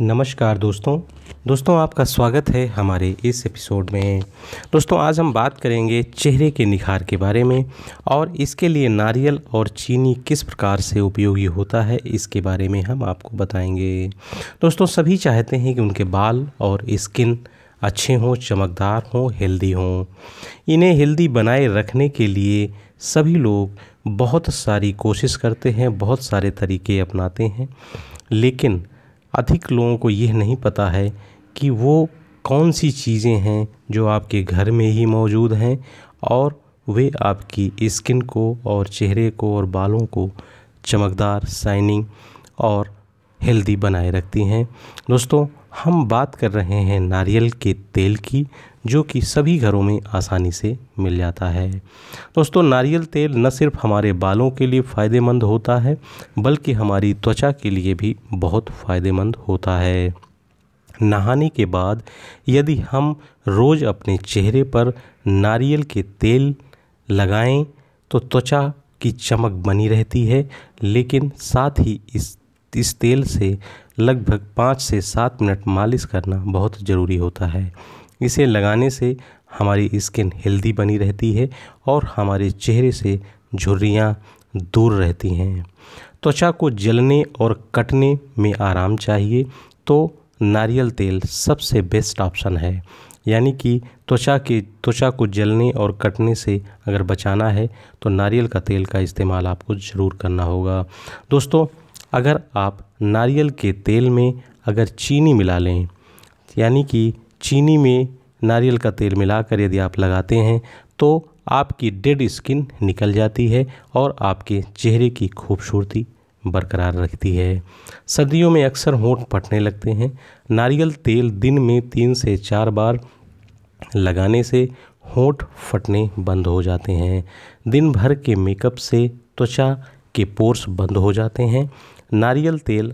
नमस्कार दोस्तों दोस्तों आपका स्वागत है हमारे इस एपिसोड में दोस्तों आज हम बात करेंगे चेहरे के निखार के बारे में और इसके लिए नारियल और चीनी किस प्रकार से उपयोगी होता है इसके बारे में हम आपको बताएंगे दोस्तों सभी चाहते हैं कि उनके बाल और स्किन अच्छे हों चमकदार हों हेल्दी हों इन्हें हेल्दी बनाए रखने के लिए सभी लोग बहुत सारी कोशिश करते हैं बहुत सारे तरीके अपनाते हैं लेकिन अधिक लोगों को यह नहीं पता है कि वो कौन सी चीज़ें हैं जो आपके घर में ही मौजूद हैं और वे आपकी स्किन को और चेहरे को और बालों को चमकदार शाइनिंग और हेल्दी बनाए रखती हैं दोस्तों हम बात कर रहे हैं नारियल के तेल की जो कि सभी घरों में आसानी से मिल जाता है दोस्तों नारियल तेल न सिर्फ हमारे बालों के लिए फ़ायदेमंद होता है बल्कि हमारी त्वचा के लिए भी बहुत फ़ायदेमंद होता है नहाने के बाद यदि हम रोज़ अपने चेहरे पर नारियल के तेल लगाएं तो त्वचा की चमक बनी रहती है लेकिन साथ ही इस इस तेल से लगभग पाँच से सात मिनट मालिश करना बहुत ज़रूरी होता है इसे लगाने से हमारी स्किन हेल्दी बनी रहती है और हमारे चेहरे से झुर्रियाँ दूर रहती हैं त्वचा को जलने और कटने में आराम चाहिए तो नारियल तेल सबसे बेस्ट ऑप्शन है यानी कि त्वचा के त्वचा को जलने और कटने से अगर बचाना है तो नारियल का तेल का इस्तेमाल आपको ज़रूर करना होगा दोस्तों अगर आप नारियल के तेल में अगर चीनी मिला लें यानी कि चीनी में नारियल का तेल मिलाकर यदि आप लगाते हैं तो आपकी डेड स्किन निकल जाती है और आपके चेहरे की खूबसूरती बरकरार रखती है सर्दियों में अक्सर होंठ फटने लगते हैं नारियल तेल दिन में तीन से चार बार लगाने से होंठ फटने बंद हो जाते हैं दिन भर के मेकअप से त्वचा के पोर्स बंद हो जाते हैं नारियल तेल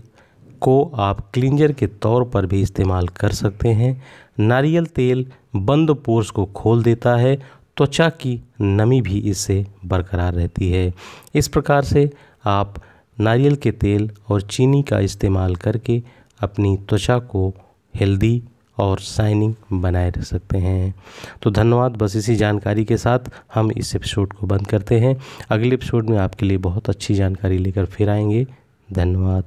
को आप क्लिंजर के तौर पर भी इस्तेमाल कर सकते हैं नारियल तेल बंद पोर्स को खोल देता है त्वचा की नमी भी इससे बरकरार रहती है इस प्रकार से आप नारियल के तेल और चीनी का इस्तेमाल करके अपनी त्वचा को हेल्दी और शाइनिंग बनाए रख सकते हैं तो धन्यवाद बस इसी जानकारी के साथ हम इस एपिसोड को बंद करते हैं अगले एपिसोड में आपके लिए बहुत अच्छी जानकारी लेकर फिर आएंगे धन्यवाद